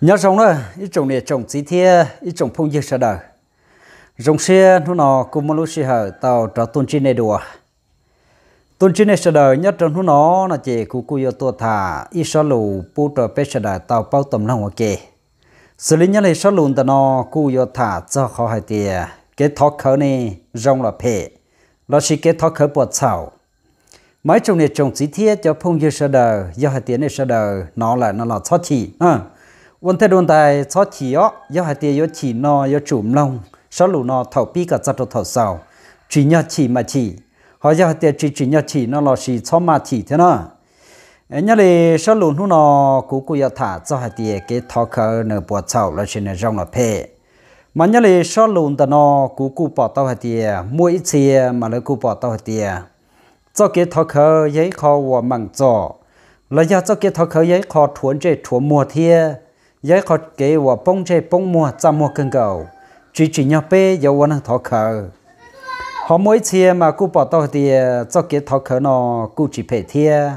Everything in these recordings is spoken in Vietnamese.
nhớ giống đó ít trồng này trồng chỉ thế ít trồng phong dư sợ đời rồng xe nó nó cũng muốn lúc xe tàu trở tôn chi này đùa tôn chi này sợ đời nhất trong nó nó là chị của cú yo tua thả ít sợ lù bù trở bé sợ đời tàu bao tầm lòng ok xử lý nhất là sợ lùn tàu nó cú yo thả cho họ hai tia cái thọ khở này rồng là phê là chỉ cái thọ khở bột sầu mấy trồng này trồng chỉ thế cho phong dư sợ đời do hai tia này sợ đời nó là nó là thoát chi à วันเทดวันแต่ชอฉีอ่ะยอหายเตียยอฉีนอยอจุ่มลงชอหลูนอเถาปีกับจัดเถาเสาจีนยอฉีมาฉีเขายอหายเตียจีจีนยอฉีนอลอฉีชอมาฉีเท่านั้นเอ็นยเลยชอหลูนหูนอกูกูยอถาเจ้าหายเตียเกทอเคอเนปวดเสาแล้วเชนร่องละเพมันยเลยชอหลูนตนอกูกูปอดเต้าหายเตียมวยเชียมาเลยกูปอดเต้าหายเตียเจ้าเกทอเคอยัยคอวัวมังจ่อแล้วยาเจ้าเกทอเคอยัยคอถวนเจถวนมัวเทีย giải khót kế và bông chê bông mùa chăm mùa cưng cầu chỉ chỉ nhau bê dấu quân thọ khờ họ mỗi chia mà cụ bỏ tao thì cho kế thọ khờ nó cụ chỉ phải thia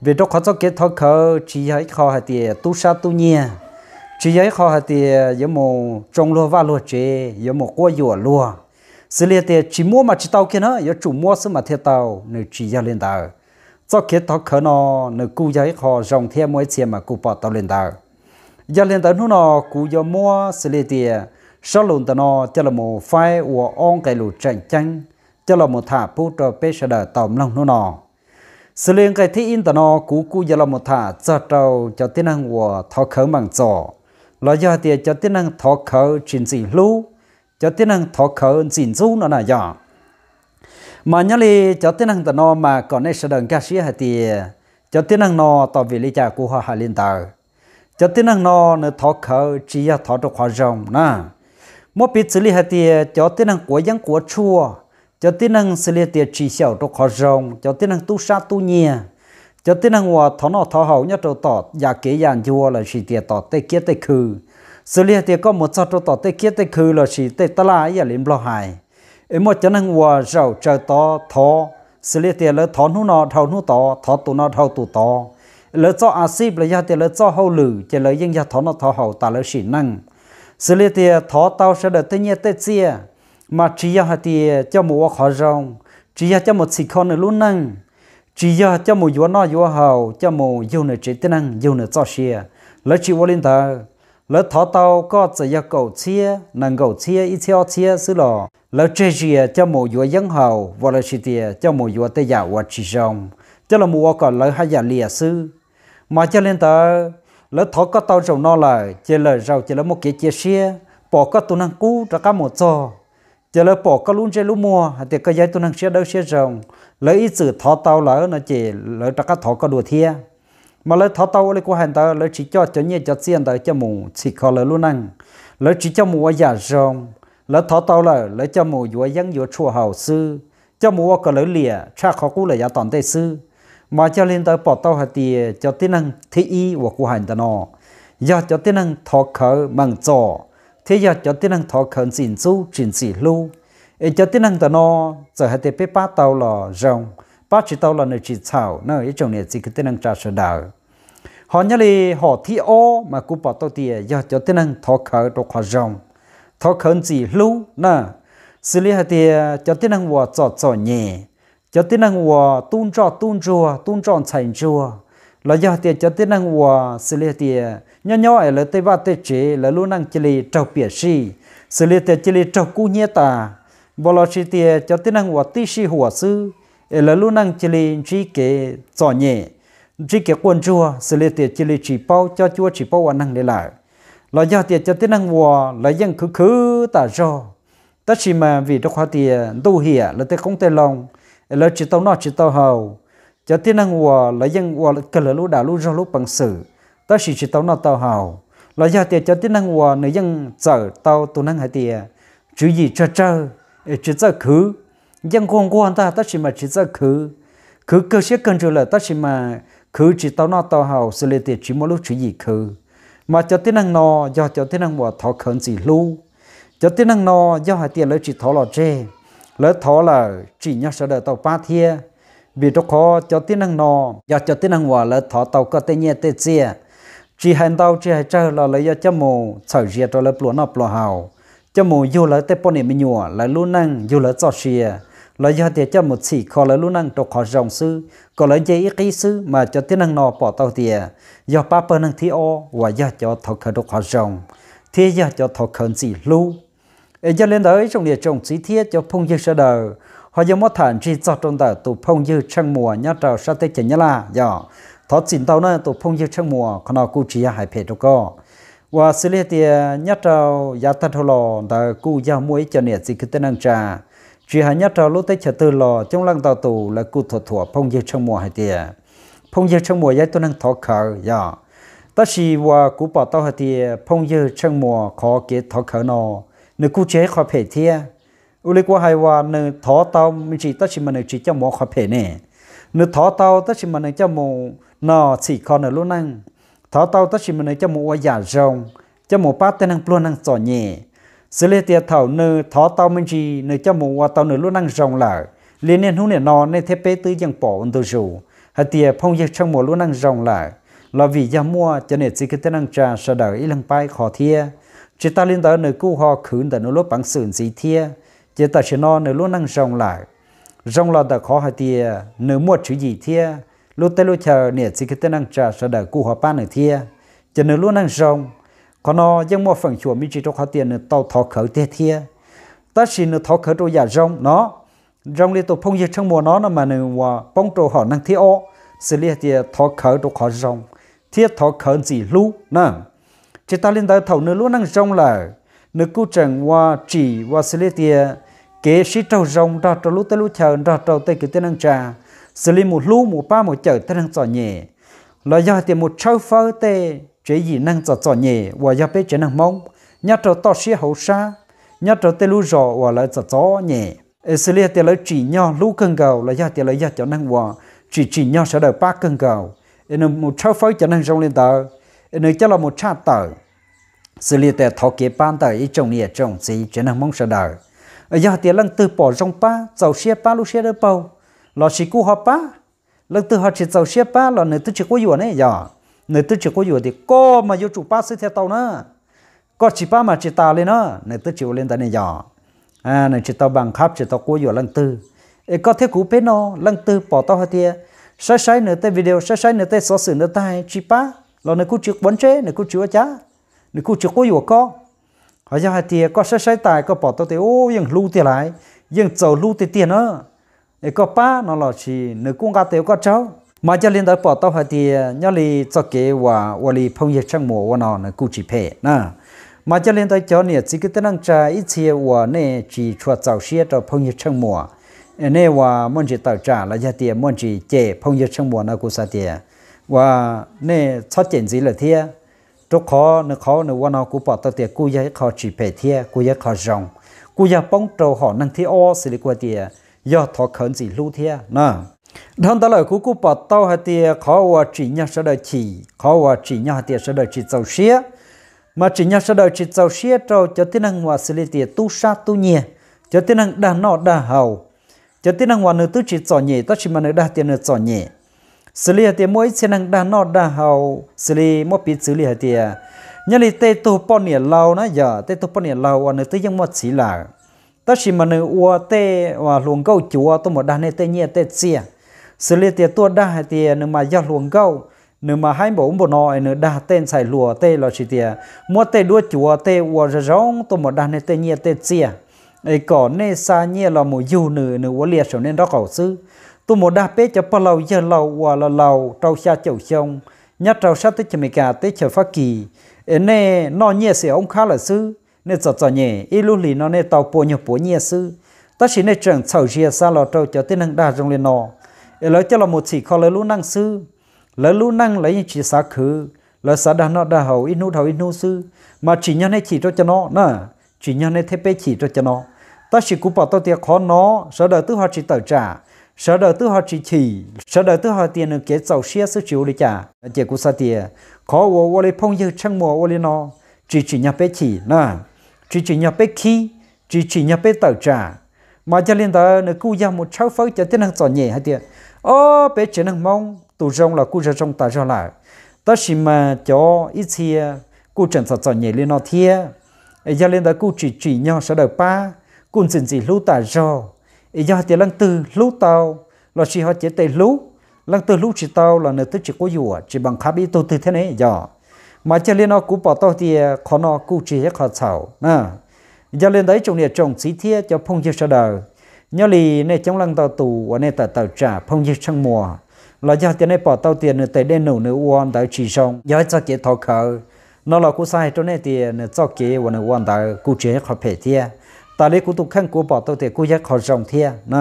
vì đó khó cho kế thọ khờ chỉ giải khó thì tu sa tu nhia chỉ giải khó thì dấu mù trong lúa và lúa chế dấu mù qua dùa lúa xử lý thì chỉ mua mà chỉ tao kia nữa dấu chủ mua sớm mà thiệt tao nên chỉ ra lên tao. cho kế thọ khờ nó nên cụ giải khó dòng theo mỗi chia mà cụ bỏ tao lên tao giờ lên tới nó nó cú giờ mua xử lý tiền sau lùn tới nó cho là một phái của ông cái lù tranh tranh cho là một thả bút cho bé sẽ đợi tổng lòng nó nó xử lý cái thi in tới nó cú cú giờ là một thả cho trâu cho tiến năng của thọ khởi bằng trò là do tiền cho tiến năng thọ khởi chính gì lưu cho tiến năng thọ khởi chính du nó là giờ mà nhớ li cho tiến năng tới nó mà còn này sẽ đợi cái sĩ hay tiền cho tiến năng nó tỏ vì lý cha của họ hà liên tờ cho tin năng nó nó thọ khẩu chỉ ya thọ được khóa rộng na mỗi biết xử lý hạt tiền cho tin năng của dân của chua cho tin năng xử lý tiền chỉ xảo được khóa rộng, cho tin năng tu sa tu nhẹ cho tin năng hòa thọ nó thọ hậu nhất đầu tọt giả kế dàn chua là chỉ tiền tọt tê kia tê khư xử lý tiền có một sao đầu tọt tê kia tê khư là chỉ tê ta la ya liếm lo hại em một cho năng hòa giàu trời to thọ xử lý tiền là thọ nu nó thọ nu to thọ tụ nó thọ tụ to lỡ cho à xí bây giờ thì lỡ cho hậu lử chỉ lỡ dân gia thọ nó thọ hậu ta lỡ xỉ năng xử lý thì thọ tao sẽ đợi tới nhẹ tới chia mà chỉ giờ thì cho một khó rong chỉ giờ cho một xì con nữa luôn năng chỉ giờ cho một vua nó vua hậu cho một vua nữa chỉ tới năng vua nữa cho xia lỡ chỉ vô linh thờ lỡ thọ tao có chỉ giờ cầu chia năng cầu chia ít theo chia xử lò lỡ chơi gì cho một vua dân hậu và lỡ chỉ thì cho một vua tới giàu và chỉ rong cho là mua còn lỡ hai giờ lìa sư mà cho nên ta lỡ thọ có tao trồng nó là chỉ là rau chỉ là một cái chia xe bỏ có tu năng cú ra cả một trò chỉ là bỏ có luôn chơi luôn mua hay thì cái giấy tu năng xe đâu xe rồng lấy ít sự thọ tàu lỡ nó chỉ lỡ ra cả thọ có đùa thia mà lỡ thọ tao lấy của hành ta lấy chỉ cho cho nhẹ cho xiên ta cho mù chỉ khó lỡ luôn năng lỡ chỉ cho mù ở giả rồng lỡ thọ tao là lấy cho mù vừa dân vừa chùa hậu sư cho mù ở cái lỡ lìa cha khó cú là giả toàn tây sư mà cho lên tới bỏ tàu hạt tiền cho tiến năng thi y và của hành ta nó giờ cho tiến năng thọ khởi bằng trò thế giờ cho tiến năng thọ khởi xin su xin xỉ lu e cho tiến năng ta nó giờ hạt tiền bắt tàu là rồng bắt chỉ tàu là nơi chỉ chảo nơi ít trồng này chỉ cái tiến năng trà sơ đào họ nhớ là họ thi o mà cũng bỏ tàu tiền giờ cho tiến năng thọ khởi đồ khỏa rồng thọ khởi gì lu nè xử lý hạt tiền cho tiến năng và trò trò nhẹ cho tiếng năng hòa tôn trọ tôn chùa tôn trọn thành chùa là do tiền cho tiếng năng hòa xử lý tiền nhỏ nhỏ ấy là tây ba tây chế là luôn năng chỉ lì trâu biển si xử lý tiền chỉ lì trọc cú nhẹ tà bỏ lo chỉ tiền cho tiếng năng hòa tí si hòa sư ấy là luôn năng chỉ lì trí kế trọ nhẹ trí kế quân chùa xử lý tiền chỉ lì chỉ bao cho chùa chỉ bao hoàn năng để lại là do tiền cho tiếng năng hòa là dân khứ khứ tà do tất nhiên mà vì đó khóa tiền tu hiểu là tây không tây lòng lỡ chỉ tao nó chỉ tao hầu cho tiên năng hòa là dân hòa cờ lỡ lũ đảo lũ rau lũ bằng sự ta chỉ chỉ tao nó tao hầu là do tiền cho tiên năng hòa nữ dân chở tao tu năng hải tiền chứ gì cho chơi chỉ cho khứ dân quan quan ta ta chỉ mà chỉ cho khứ khứ cơ sẽ cần rồi là ta chỉ mà khứ chỉ tao nó tao hầu xử lý tiền chỉ một lúc chứ gì khứ mà cho tiên năng nó do cho tiên năng hòa thọ khẩn gì lưu cho tiên năng nó do hải tiền lấy chỉ thọ lọt chê lỡ thó là chỉ nhớ sợ đời tàu ba thia vì trong khó cho tiếng năng nò do cho tiếng năng hòa lỡ thọ tàu có tên nhẹ tên chia chỉ hành tàu chỉ hành trâu là lấy do cho mù sở diệt cho lỡ lúa nọp lúa hào cho mù dù lỡ tên bọn mình nhùa là lũ năng dù lỡ cho xìa là do thì cho mù chỉ khó là lũ năng trong khó dòng sư có lỡ dây ý ký sư mà cho tiếng năng nò bỏ tàu thì do ba bên năng thi ô và do cho thọ khởi trong khó dòng thế do cho thọ khởi gì lưu giờ lên tới trong địa trồng chỉ thiết cho phong dư sơ đời họ giờ mất thản chỉ cho trong đời tụ phong dư trăng mùa nhá trào sa tê chén nhá là giờ dạ. thọ chín tàu nơi tụ phong dư trăng mùa còn nào cụ chỉ hải phê đâu co và xử lý thì nhá trào giá ta thô lò đã cụ giao muối cho nè gì cứ tên năng trà chỉ hải nhá trào lúc tới chợ tư lò trong lăng tàu tụ là cụ thọ thọ phong dư trăng mùa hải tiề phong dư trăng mùa giấy tôi năng thọ khờ giờ dạ. ta chỉ và cụ bỏ tàu hải tiề phong dư trăng mùa khó kế thọ khờ nọ nếu cụ chế khó phê thia u lê qua hai hòa nếu thọ tao mình chỉ tất chỉ mà nếu chỉ cho mỏ khó phê nè nếu thọ tao tất chỉ mà nếu cho mỏ nò chỉ còn ở luôn năng thọ tao tất chỉ mà nếu cho mỏ hoa giả rồng cho mỏ bát tên năng luôn năng giỏi nhẹ xử lý tiệt thảo nếu thọ tao mình chỉ nếu cho mỏ hoa tao nếu luôn năng rồng lại liên niên hữu niên nò nên thế bé tư giang bỏ ôn tư rủ hạt tiệt phong giặc trong mùa luôn năng rồng lại là vì gia mua cho nên chỉ cái tên năng trà sợ đời ý lăng bay khó thiê chỉ ta liên tới nơi cứu họ khử tại nơi lúc bằng sườn gì thia chỉ ta chỉ nó nơi lúc năng rong lại rong lại đã khó hay thia nơi mua chữ gì thia lúc tới lúc chờ nè chỉ cái tên năng trả sẽ đợi cứu họ ban nơi thia chỉ nơi lúc năng rong còn nó giang mua phần chùa mi chỉ cho khó tiền nơi tàu thọ khởi thia thia ta chỉ nơi thọ khởi trong giả rong nó rong liên tục phong dịch trong mùa nó là mà nơi mùa bóng trầu họ năng thia ô xử lý thia thọ khởi trong khó rong thia thọ khởi gì lú nè chỉ ta lên tới thầu nữa luôn năng rong là nước cú trần qua chỉ qua xử lý tia kế sĩ trâu rong ra trâu lú tới lú chờ ra trâu tới cái tên năng trà xử lý một lú một ba một chở tên năng trò nhẹ là do tiền một trâu phơ tê chế gì năng trò trò nhẹ và do bé chế năng mong nhát trâu to sĩ hậu sa nhát trâu tới lú rò và lại trò trò nhẹ xử lý tiền lấy chỉ nhau lú cân cầu là do tiền lấy do cho năng hòa chỉ chỉ nhau sẽ đợi ba cân cầu nên một trâu phơ cho năng rong lên tờ nên cho là một cha tờ xử lý tại thọ kế ban tại ý trồng nhẹ trồng gì chỉ năng mong sợ đời ở giờ tiền lần từ bỏ trong ba, giàu xe ba lu xe đỡ bao lò chỉ cú họ ba, lần từ họ chỉ giàu xe ba, lò nơi tôi chỉ có dùa này giờ nơi tôi chỉ có dùa thì có mà yêu chủ ba sẽ theo tàu nữa có chỉ ba mà chỉ ta lên nữa nơi tôi chịu lên tại này giờ dạ. à nơi chỉ tàu bằng khắp chỉ tàu cú dùa lần từ e có thế cú bên nó lần từ bỏ tao hả tia sai sai nửa tay video sai sai nửa tay số sự nửa tay chỉ ba, lò nơi cú chịu bắn chế nơi cú chịu chá nếu cứ chỉ có yêu có họ ra hai tiền có sai sai tài có bỏ tao thì ô nhưng lưu tiền lại nhưng giàu lưu tiền tiền nữa để có ba nó là chỉ nếu cũng gạt tiền có cháu mà cho nên tới bỏ tao hai tiền nhớ li cho cái và và li phong nhiệt trang mùa và nó là cứ chỉ phe nè mà cho nên tôi cho nè chỉ cái tên năng trai ít chia và nè chỉ cho giàu xia cho phong nhiệt trang mùa nè và muốn chỉ tạo trả là gia tiền muốn chỉ chế phong nhiệt trang mùa nó cũng sa tiền và nè phát triển gì là thiệt cho khó nó khó nó quan nào cũng bỏ tao tiệt cú giấy khó chỉ phải thiệt cú giấy khó rộng cú giấy bóng trâu họ năng thi o xử lý qua tiệt do thọ khẩn gì lưu thiệt nè thằng ta lời cú cú bỏ tao hạt tiệt khó và chỉ nhau sẽ đợi chỉ khó và chỉ nhau hạt tiệt sẽ đợi chỉ giàu xía mà chỉ nhau sẽ đợi chỉ giàu xía trâu cho tiến năng hòa xử lý tiệt tu sa tu nhẹ cho tiến năng đa nọ đa hầu cho tiến năng hòa nữ tu chỉ giỏi nhẹ ta chỉ mà nữ đa tiền nữ giỏi nhẹ xử lý hạt thì mỗi xe năng đa nọ đa hậu xử lý mỗi biết xử lý thì nhà lý tê tu bọn nè lâu nó giờ tê tu bọn nè lâu anh tới dân một xí là ta chỉ mà nơi ua tê và luồng câu chúa tôi một đa này tê nhẹ tê xia xử lý thì tôi đa hạt thì nếu mà do luồng câu nếu mà hai bộ bộ nội nữa đa tên xài lùa tê là chỉ tiề mua tê đua chúa tê ua ra rong tôi một đa này tê nhẹ tê xia ấy còn nê xa nhẹ là một dù nữ nữ ua liệt cho nên đó cầu sư tu một đa bế cho bao lâu giờ lâu và là lâu trâu xa chầu sông nhất trâu xa tới chầm cả tới chờ phát kỳ nè nó nhẹ sẽ ông khá là sư nè giọt giọt nhẹ ít lúc lì nó nè tàu bùa nhập bùa nhẹ sư ta chỉ nè trường sầu chia xa lò trâu cho tới năng đa trong lên nọ lấy cho là một chỉ khó lấy lũ năng sư lấy lũ năng lấy những chỉ xa khứ lấy xa đa nó đa hầu ít nút hầu ít nút sư mà chỉ nhân này chỉ cho nó nè chỉ nhân này thế bế chỉ cho nó ta chỉ cú bảo tao tiệt khó nó sợ đời tứ hoa chỉ tẩu trả sở đầu tư họ chỉ chỉ sở đầu tư họ tiền được kế giàu xia sự chịu đi trả chỉ cũng sao tiền khó vô vô lấy phong như trăng mùa vô lấy nó chỉ chỉ nhập bé chỉ nè chỉ chỉ nhập bé khí chỉ chỉ nhập bé tàu trả mà cho nên đó nữa cứu ra một cháu phơi cho tên hàng giỏi nhẹ hay tiền ô bé chỉ năng mong tù rong là cứu ra trong ta ra lại ta chỉ mà cho ít xia cứu trần sợ giỏi nhẹ lên nó thiê cho nên đó cứu chỉ chỉ nhau sở đầu ba cũng xin gì lưu ta rồi giờ thì lần từ lú tàu là chỉ họ chỉ tệ lú lần từ lú chỉ tàu là nơi tức chỉ có dù chỉ bằng khá bị tu từ thế này giờ mà cho nên nó cũng bỏ tao thì khó nó cũng chỉ hết khó sầu nè giờ lên đấy trong nhiệt trồng xí thiết cho phong chiêu sau đời nhớ lì này trong lần tàu tù ở này tàu tàu trả phong chiêu sang mùa là giờ thì này bỏ tàu tiền nữa tới đen nổ nữa uon tới chỉ xong giờ cho cái thọ khờ nó là cũng sai chỗ này thì cho cái uon uon tới cũng chỉ hết khó phải thiết ta lấy cũng tụng khăn của bỏ tao thì cô giác họ rồng thia nè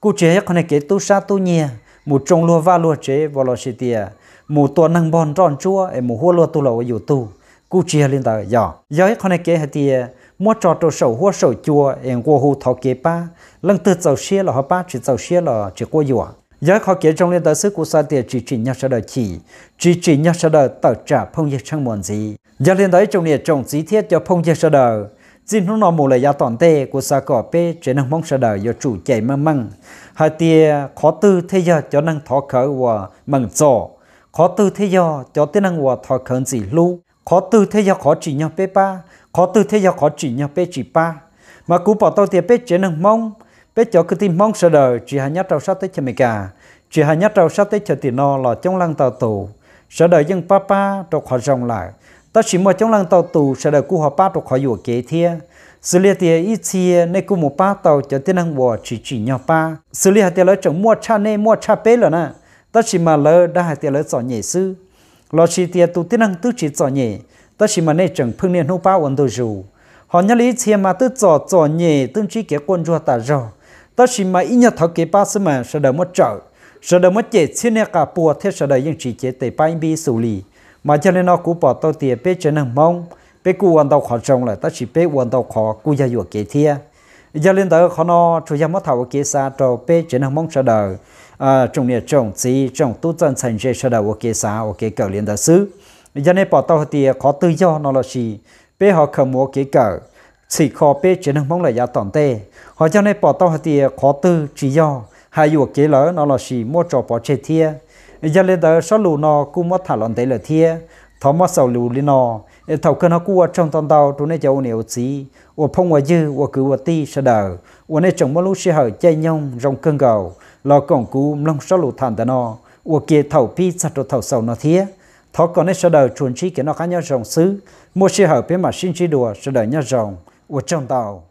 cô chế con này kể tu sa tu nhia một trong lúa va lúa chế vào lò xì tia một tuần năng bon tròn chua em một hua lúa tu lầu ở tu cô chia lên tờ giò gió con này kể hạt tia mua trò trò sầu hua sầu chua em qua hồ thọ kế ba lần từ tàu xia là họ ba chỉ tàu xia là chỉ qua giò gió họ kể trong lên tờ sức của sa tia chỉ chỉ nhau sa đời chỉ chỉ chỉ nhau sa đời tờ trả phong nhiệt sang mòn gì gió lên tới trong liệt trồng dí thiết cho phong nhiệt sa đời xin nó nói mù lại gia tòn tê của sa cỏ pê chế năng mong sa đời do chủ chạy măng măng hai tia khó tư thế giờ cho năng thọ khởi và măng trò khó tư thế giờ cho tiếng năng và thọ khởi dị lu khó tư thế giờ khó chỉ nhau pê ba khó tư thế giờ khó chỉ nhau pê chỉ ba mà cú bỏ tao tia pê chế năng mong pê cho cứ tìm mong sa đời chỉ hà nhất trâu sát tới cho mày cả chỉ hà nhất trâu sát tới cho tiền nó là trong lăng tàu tù sa đời dân papa trong họ rồng lại ta chỉ một trong lần tàu tù sẽ đợi cụ họ ba được khỏi dụ kế thia xử lý tiền ít chia nên cụ một ba tàu cho tiền hàng bỏ chỉ chỉ nhau ba xử lý hạt tiền lỡ chồng mua cha nên mua cha bé rồi nè ta chỉ mà lỡ đã hạt tiền lỡ chọn nhảy sư lo chỉ tiền tụ tiền hàng tư chỉ chọn nhảy ta chỉ mà nên chồng phương niên hô ba vẫn đồ dù họ nhớ lý chia mà tư chọn chọn nhảy tương chỉ kế quân rùa ta rồi ta chỉ mà ít nhất thảo kế ba sư mà sẽ đợi một trợ sẽ đợi một chế xin này cả bùa thế sẽ đợi những chỉ chế tệ ba bi xử lý mà cho nên nó cũng bỏ tao tiền bé chân hàng mong bé cú quan tao khó trồng lại ta chỉ bé quan tao khó cú gia dụng kế thia cho nên tao khó nó chủ gia mất thầu kế xa cho bé chân hàng mong sao đời à trồng nhà trồng gì trồng tu chân thành sẽ sao đời kế xa kế cờ liên tao xứ cho nên bỏ tao tiền khó tự do nó là gì bé họ không mua kế cờ chỉ khó bé chân hàng mong lại giá tỏn tê họ cho nên bỏ tao tiền khó tư chỉ do hai dụ kế lớn nó là gì mua cho bỏ chế thia giờ lên đời số lù nó cũng mất thả lỏn đấy là thiê thọ mất sầu lù lì nó thầu cơn nó cua trong tòn tàu tụi này cháu nhiều gì ủa phong ủa dư ủa cứ ủa ti sợ đờ ủa này chồng mất lúc xe hở chay nhông rong cơn gầu lo cổng cú lông số lù thản đó nó ủa kia thầu pi sạt rồi thầu sầu nó thiê thọ còn này sợ đờ chuẩn trí cái nó khá nhau rồng xứ mua xe hở bên mà xin trí đùa sợ đờ nhau rồng ủa trong tàu